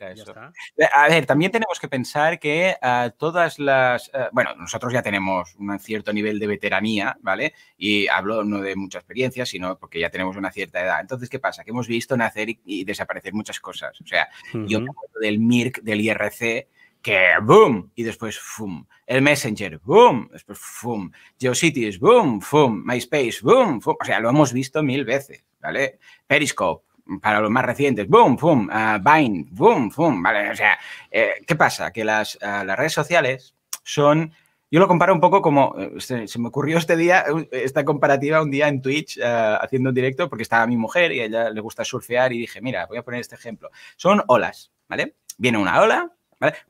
Eh, a ver, también tenemos que pensar que a ah, todas las. Eh, bueno, nosotros ya tenemos un cierto nivel de veteranía, ¿vale? Y hablo no de mucha experiencia, sino porque ya tenemos una cierta edad. Entonces, ¿qué pasa? Que hemos visto nacer y, desaparecer muchas cosas. O sea, yo me acuerdo del MIRC, del IRC, que boom, y después fum. El Messenger, boom, después fum. GeoCities, boom, fum. MySpace, boom, fum. O sea, lo hemos visto mil veces, ¿vale? Periscope, para los más recientes, boom, boom, uh, Vine, boom, boom, ¿vale? O sea, eh, ¿qué pasa? Que ah, las, redes sociales son yo lo comparo un poco como, eh, se, me ocurrió este día, eh, esta comparativa un día en Twitch ah, haciendo un directo porque estaba mi mujer y a ella le gusta surfear y dije, mira, voy a poner este ejemplo. Son olas, ¿vale? Viene una ola,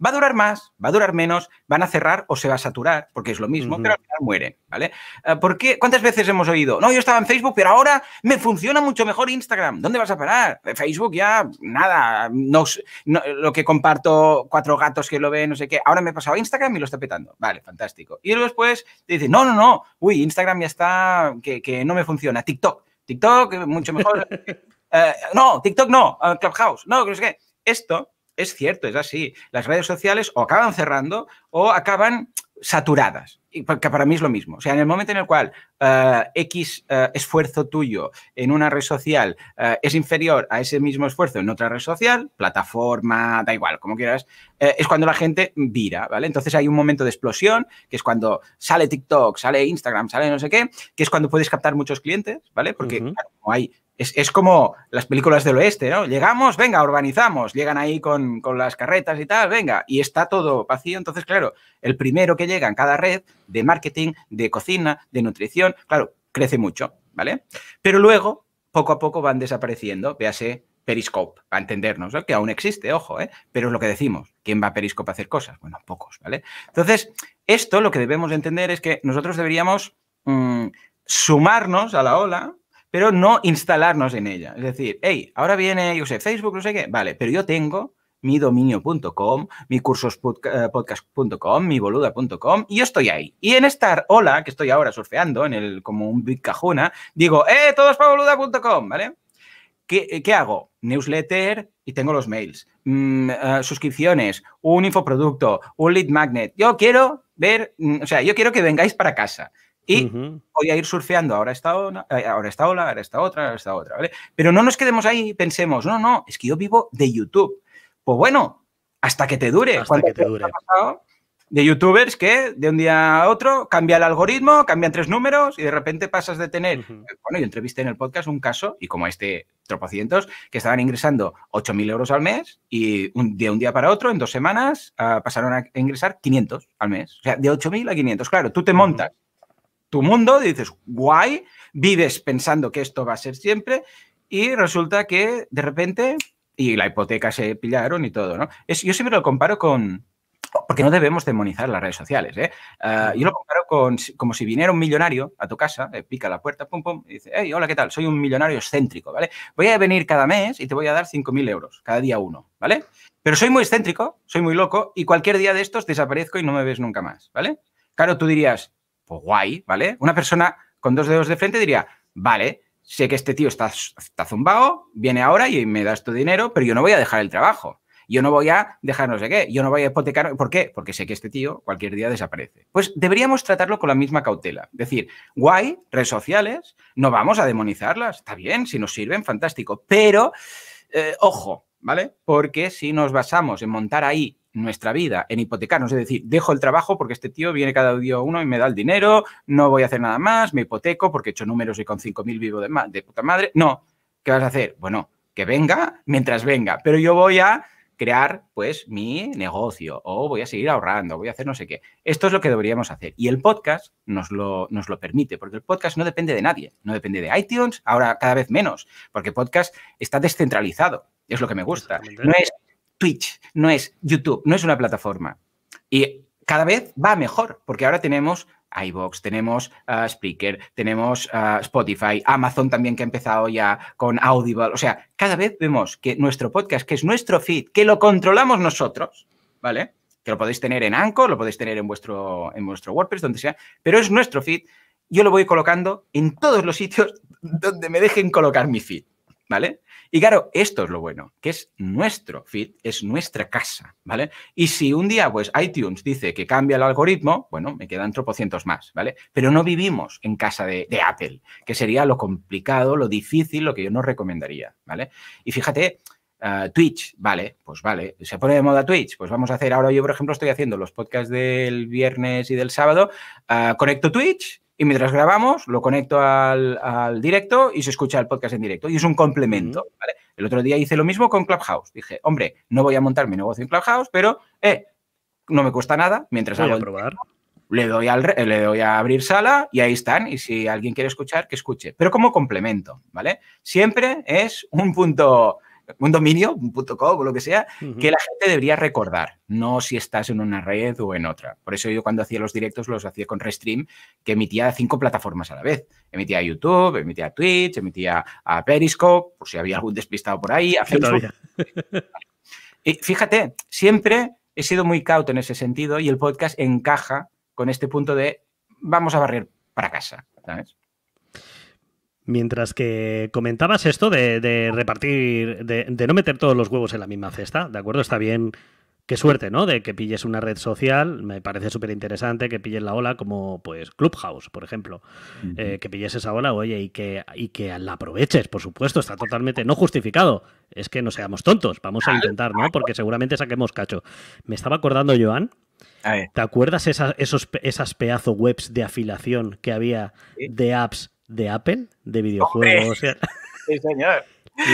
Va a durar más, va a durar menos, van a cerrar o se va a saturar, porque es lo mismo, pero al final mueren, ¿vale? Eh, ¿Por ¿Cuántas veces hemos oído? No, yo estaba en Facebook, pero ahora me funciona mucho mejor Instagram. ¿Dónde vas a parar? Eh, Facebook ya, nada, no, lo que comparto, cuatro gatos que lo ven, no sé qué. Ahora me he pasado a Instagram y lo está petando. Vale, fantástico. Y luego después te dicen, no, no, no, uy, Instagram ya está, que, no me funciona. TikTok, TikTok, mucho mejor. Eh, no, TikTok no, Clubhouse, no, creo que esto es cierto, es así. Las redes sociales o acaban cerrando o acaban saturadas, que para mí es lo mismo. O sea, en el momento en el cual eh, X eh, esfuerzo tuyo en una red social eh, es inferior a ese mismo esfuerzo en otra red social, plataforma, da igual, como quieras, es cuando la gente vira, ¿vale? Entonces hay un momento de explosión, que es cuando sale TikTok, sale Instagram, sale no sé qué, que es cuando puedes captar muchos clientes, ¿vale? Porque claro, hay es, como las películas del oeste, ¿no? Llegamos, venga, urbanizamos, llegan ahí con, las carretas y tal, venga, y está todo vacío. Entonces, claro, el primero que llega en cada red de marketing, de cocina, de nutrición, claro, crece mucho, ¿vale? Pero luego, poco a poco van desapareciendo, véase Periscope, para entendernos, ¿no? que aún existe, ojo, ¿eh? pero es lo que decimos, ¿quién va a Periscope a hacer cosas? Bueno, pocos, ¿vale? Entonces, esto lo que debemos entender es que nosotros deberíamos mm, sumarnos a la ola, pero no instalarnos en ella. Es decir, hey, ahora viene, yo sé, Facebook, no sé qué, vale, pero yo tengo mi dominio.com, mi cursospodcast.com, eh, mi boluda.com, y yo estoy ahí. Y en esta ola que estoy ahora surfeando, en el como un big cajuna, digo, ¡eh, todos para boluda.com! ¿Vale? Eh, ¿Qué, hago? Newsletter y tengo los mails, mm, eh, suscripciones, un infoproducto, un lead magnet. Yo quiero ver, mm, o sea, yo quiero que vengáis para casa. Y voy a ir surfeando ahora esta, ola, eh, ahora esta ola, ahora otra, ahora esta otra, ¿vale? Pero no nos quedemos ahí y pensemos, no, no, es que yo vivo de YouTube. Pues bueno, hasta que te dure. Hasta que te dure. pasado de youtubers que de un día a otro cambia el algoritmo, cambian tres números y de repente pasas de tener. Eh, bueno, yo entrevisté en el podcast un caso, y como este tropocientos, que estaban ingresando 8.000 euros al mes y de un día para otro, en dos semanas, ah, pasaron a ingresar 500 al mes. O sea, de 8.000 a 500. Claro, tú te montas tu mundo, dices, guay, vives pensando que esto va a ser siempre y resulta que de repente, y la hipoteca se pillaron y todo, ¿no? Es, yo siempre lo comparo con, porque no debemos demonizar las redes sociales. ¿eh? Ah, yo lo comparo con como si viniera un millonario a tu casa, eh, pica la puerta, pum, pum, y dice, hey, hola, ¿qué tal? Soy un millonario excéntrico, ¿vale? Voy a venir cada mes y te voy a dar 5.000 euros, cada día uno, ¿vale? Pero soy muy excéntrico, soy muy loco y cualquier día de estos desaparezco y no me ves nunca más, ¿vale? Claro, tú dirías, pues guay, ¿vale? Una persona con dos dedos de frente diría, vale, sé que este tío está, zumbado, viene ahora y me das tu dinero, pero yo no voy a dejar el trabajo. Yo no voy a dejar no sé qué, yo no voy a hipotecar. ¿Por qué? Porque sé que este tío cualquier día desaparece. Pues deberíamos tratarlo con la misma cautela. Es decir, guay, redes sociales, no vamos a demonizarlas, está bien, si nos sirven, fantástico. Pero, eh, ojo, ¿vale? Porque si nos basamos en montar ahí nuestra vida en hipotecarnos, es decir, dejo el trabajo porque este tío viene cada día uno y me da el dinero, no voy a hacer nada más, me hipoteco porque he hecho números y con 5.000 vivo de, de puta madre. No, ¿qué vas a hacer? Bueno, que venga mientras venga, pero yo voy a crear pues mi negocio o voy a seguir ahorrando, voy a hacer no sé qué. Esto es lo que deberíamos hacer. Y el podcast nos lo, nos lo permite, porque el podcast no depende de nadie, no depende de iTunes, ahora cada vez menos, porque podcast está descentralizado, es lo que me gusta. No es Twitch, no es YouTube, no es una plataforma. Y cada vez va mejor, porque ahora tenemos iBox, tenemos uh, Spreaker, tenemos ah, Spotify, Amazon también que ha empezado ya con Audible. O sea, cada vez vemos que nuestro podcast, que es nuestro feed, que lo controlamos nosotros, ¿vale? Que lo podéis tener en Anchor, lo podéis tener en vuestro, en vuestro WordPress, donde sea, pero es nuestro feed. Yo lo voy colocando en todos los sitios donde me dejen colocar mi feed. ¿vale? Y claro, esto es lo bueno, que es nuestro feed, es nuestra casa, ¿vale? Y si un día, pues, iTunes dice que cambia el algoritmo, bueno, me quedan tropocientos más, ¿vale? Pero no vivimos en casa de, Apple, que sería lo complicado, lo difícil, lo que yo no recomendaría, ¿vale? Y fíjate, ah, Twitch, vale, pues vale, se pone de moda Twitch, pues vamos a hacer, ahora yo por ejemplo estoy haciendo los podcasts del viernes y del sábado, ah, conecto Twitch y mientras grabamos, lo conecto al, directo y se escucha el podcast en directo. Y es un complemento. ¿vale? El otro día hice lo mismo con Clubhouse. Dije, hombre, no voy a montar mi negocio en Clubhouse, pero eh, no me cuesta nada mientras hago. probar. le doy, le doy a abrir sala y ahí están. Y si alguien quiere escuchar, que escuche. Pero como complemento, ¿vale? Siempre es un punto un dominio, un .com o lo que sea, que la gente debería recordar, no si estás en una red o en otra. Por eso yo cuando hacía los directos los hacía con Restream, que emitía cinco plataformas a la vez. Emitía a YouTube, emitía a Twitch, emitía a Periscope, por si había algún despistado por ahí, y fíjate, siempre he sido muy cauto en ese sentido y el podcast encaja con este punto de vamos a barrer para casa, ¿sabes? Mientras que comentabas esto de, repartir, de, no meter todos los huevos en la misma cesta, ¿de acuerdo? Está bien, qué suerte, ¿no? De que pilles una red social, me parece súper interesante que pilles la ola como, pues, Clubhouse, por ejemplo, eh, que pilles esa ola, oye, y que, y que la aproveches, por supuesto, está totalmente no justificado, es que no seamos tontos, vamos a intentar, ¿no? Porque seguramente saquemos cacho. Me estaba acordando, Joan, ¿Te acuerdas esas, esos, pedazo webs de afiliación que había de apps de Apple de videojuegos. Sí, señor.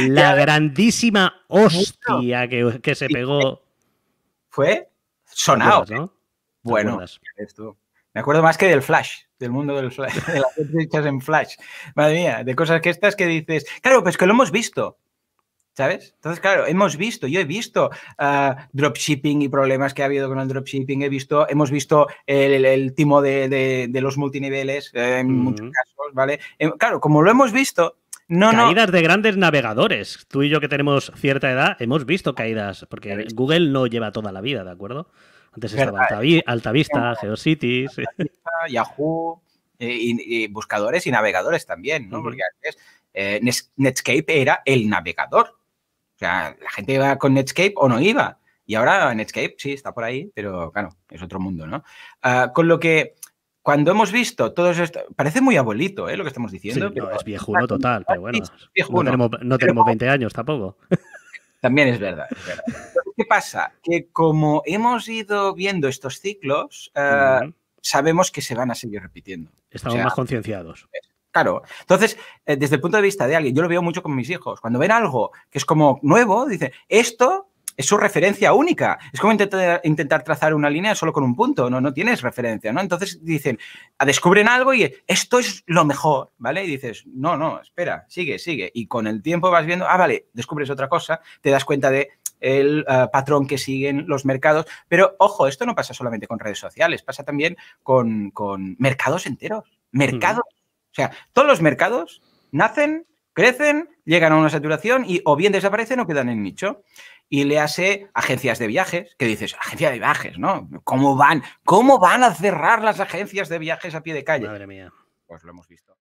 La grandísima hostia que, se pegó. Fue sonado. ¿eh? Bueno, Me acuerdo más que del Flash, del mundo del Flash, de las hechas en Flash. Madre mía, de cosas que estas que dices, claro, pues que lo hemos visto. ¿Sabes? Entonces, claro, hemos visto, yo he visto ah, dropshipping y problemas que ha habido con el dropshipping, he visto, hemos visto el, timo de, los multiniveles eh, en muchos casos, ¿vale? Eh, claro, como lo hemos visto, no, caídas de grandes navegadores. Tú y yo que tenemos cierta edad hemos visto caídas, porque Google no lleva toda la vida, ¿de acuerdo? Antes estaba Alta Altavista, GeoCities, Yahoo, eh, y, buscadores y navegadores también, ¿no? Porque antes Netscape era el navegador. O sea, la gente iba con Netscape o no iba. Y ahora Netscape sí está por ahí, pero claro, es otro mundo, ¿no? Ah, con lo que cuando hemos visto todo esto, parece muy abuelito ¿eh? lo que estamos diciendo. es viejuno total, pero bueno, no tenemos, 20 años tampoco. También es verdad, ¿Qué pasa? Que como hemos ido viendo estos ciclos, ah, sabemos que se van a seguir repitiendo. Estamos más concienciados. Claro. Entonces, eh, desde el punto de vista de alguien, yo lo veo mucho con mis hijos. Cuando ven algo que es como nuevo, dicen, esto es su referencia única. Es como intentar, trazar una línea solo con un punto, ¿no? No tienes referencia, ¿no? Entonces dicen, ah, descubren algo y esto es lo mejor, ¿vale? Y dices, no, no, espera, sigue, sigue. Y con el tiempo vas viendo, ah, vale, descubres otra cosa, te das cuenta de el eh, patrón que siguen los mercados. Pero ojo, esto no pasa solamente con redes sociales, pasa también con, mercados enteros. Mercados o sea, todos los mercados nacen, crecen, llegan a una saturación y o bien desaparecen o quedan en nicho. Y le hace agencias de viajes, que dices, agencia de viajes, ¿no? ¿Cómo van? ¿Cómo van a cerrar las agencias de viajes a pie de calle? Madre mía. Pues lo hemos visto.